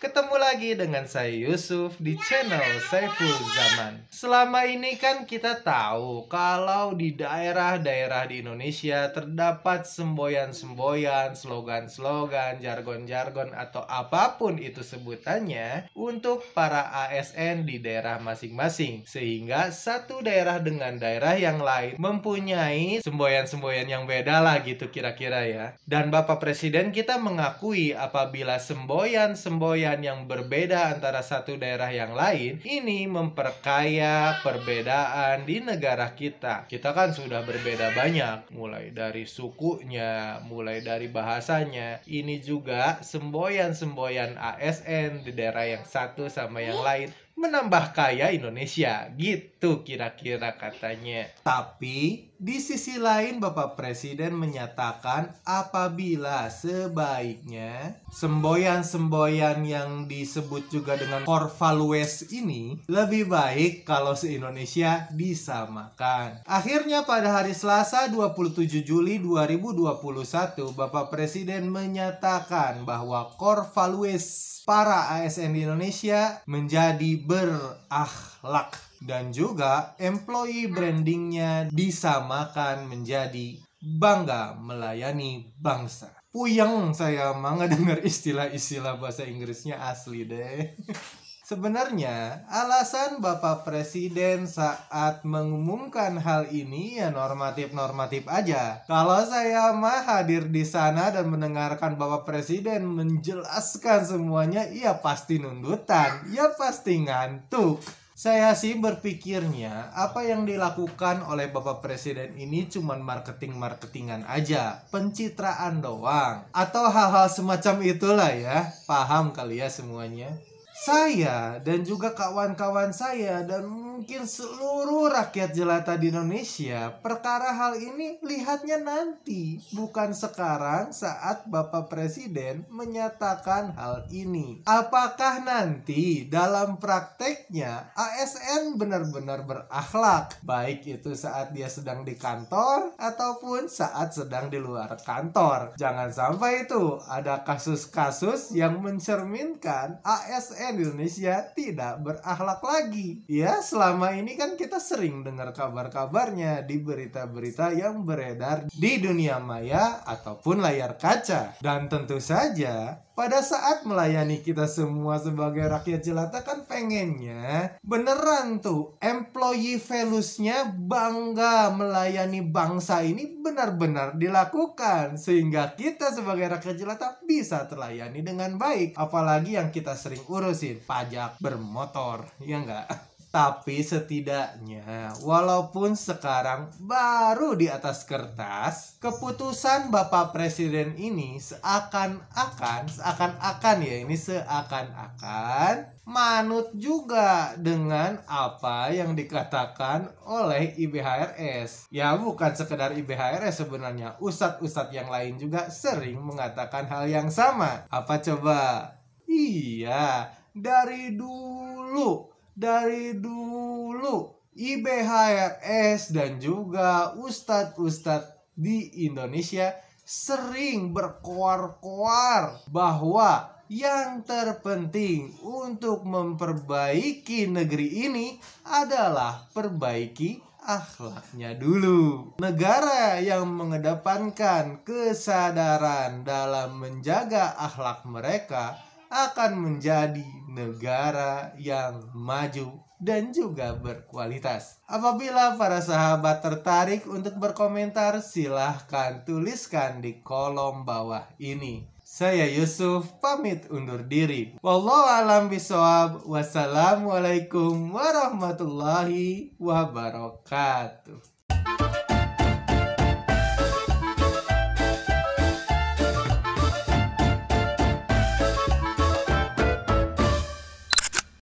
Ketemu lagi dengan saya Yusuf di channel Saiful Zaman. Selama ini kan kita tahu kalau di daerah-daerah di Indonesia terdapat semboyan-semboyan, slogan-slogan, jargon-jargon atau apapun itu sebutannya untuk para ASN di daerah masing-masing. Sehingga satu daerah dengan daerah yang lain mempunyai semboyan-semboyan yang beda lah gitu kira-kira ya. Dan Bapak Presiden kita mengakui apabila semboyan-semboyan pilihan yang berbeda antara satu daerah yang lain, ini memperkaya perbedaan di negara kita. Kita kan sudah berbeda banyak, mulai dari sukunya, mulai dari bahasanya. Ini juga semboyan-semboyan ASN di daerah yang satu sama yang iya. lain menambah kaya Indonesia. Gitu kira-kira katanya. Tapi di sisi lain, Bapak Presiden menyatakan apabila sebaiknya semboyan-semboyan yang disebut juga dengan core values ini lebih baik kalau se-Indonesia disamakan. Akhirnya pada hari Selasa 27 Juli 2021, Bapak Presiden menyatakan bahwa core values para ASN di Indonesia menjadi berakhlak dan juga employee brandingnya disamakan menjadi bangga melayani bangsa. Puyeng saya mangga dengar istilah-istilah bahasa Inggrisnya asli deh. Sebenarnya, alasan Bapak Presiden saat mengumumkan hal ini ya normatif-normatif aja. Kalau saya mah hadir di sana dan mendengarkan Bapak Presiden menjelaskan semuanya, ya pasti nundutan, ya pasti ngantuk. Saya sih berpikirnya apa yang dilakukan oleh Bapak Presiden ini cuma marketing-marketingan aja, pencitraan doang atau hal-hal semacam itulah ya. Paham kali ya semuanya? saya dan juga kawan-kawan saya dan mungkin seluruh rakyat jelata di Indonesia perkara hal ini lihatnya nanti bukan sekarang saat Bapak Presiden menyatakan hal ini apakah nanti dalam prakteknya ASN benar-benar berakhlak baik itu saat dia sedang di kantor ataupun saat sedang di luar kantor jangan sampai itu ada kasus-kasus yang mencerminkan ASN masyarakat Indonesia tidak berakhlak lagi. Ya, selama ini kan kita sering dengar kabar-kabarnya di berita-berita yang beredar di dunia maya ataupun layar kaca. Dan tentu saja pada saat melayani kita semua sebagai rakyat jelata kan pengennya beneran tuh employee values-nya bangga melayani bangsa ini benar-benar dilakukan sehingga kita sebagai rakyat jelata bisa terlayani dengan baik apalagi yang kita sering urusin pajak bermotor ya enggak tapi setidaknya, walaupun sekarang baru di atas kertas, keputusan Bapak Presiden ini seakan-akan, seakan-akan ya, ini seakan-akan manut juga dengan apa yang dikatakan oleh IBHRS. Ya bukan sekedar IBHRS sebenarnya, ustadz-ustadz yang lain juga sering mengatakan hal yang sama. Apa coba? Iya, dari dulu dari dulu IBHRS dan juga ustadz-ustadz di Indonesia sering berkoar-koar bahwa yang terpenting untuk memperbaiki negeri ini adalah perbaiki akhlaknya dulu. Negara yang mengedepankan kesadaran dalam menjaga akhlak mereka akan menjadi negara yang maju dan juga berkualitas. Apabila para sahabat tertarik untuk berkomentar, silahkan tuliskan di kolom bawah ini. Saya Yusuf pamit undur diri. Wallahu alam bisawab. Wassalamualaikum warahmatullahi wabarakatuh.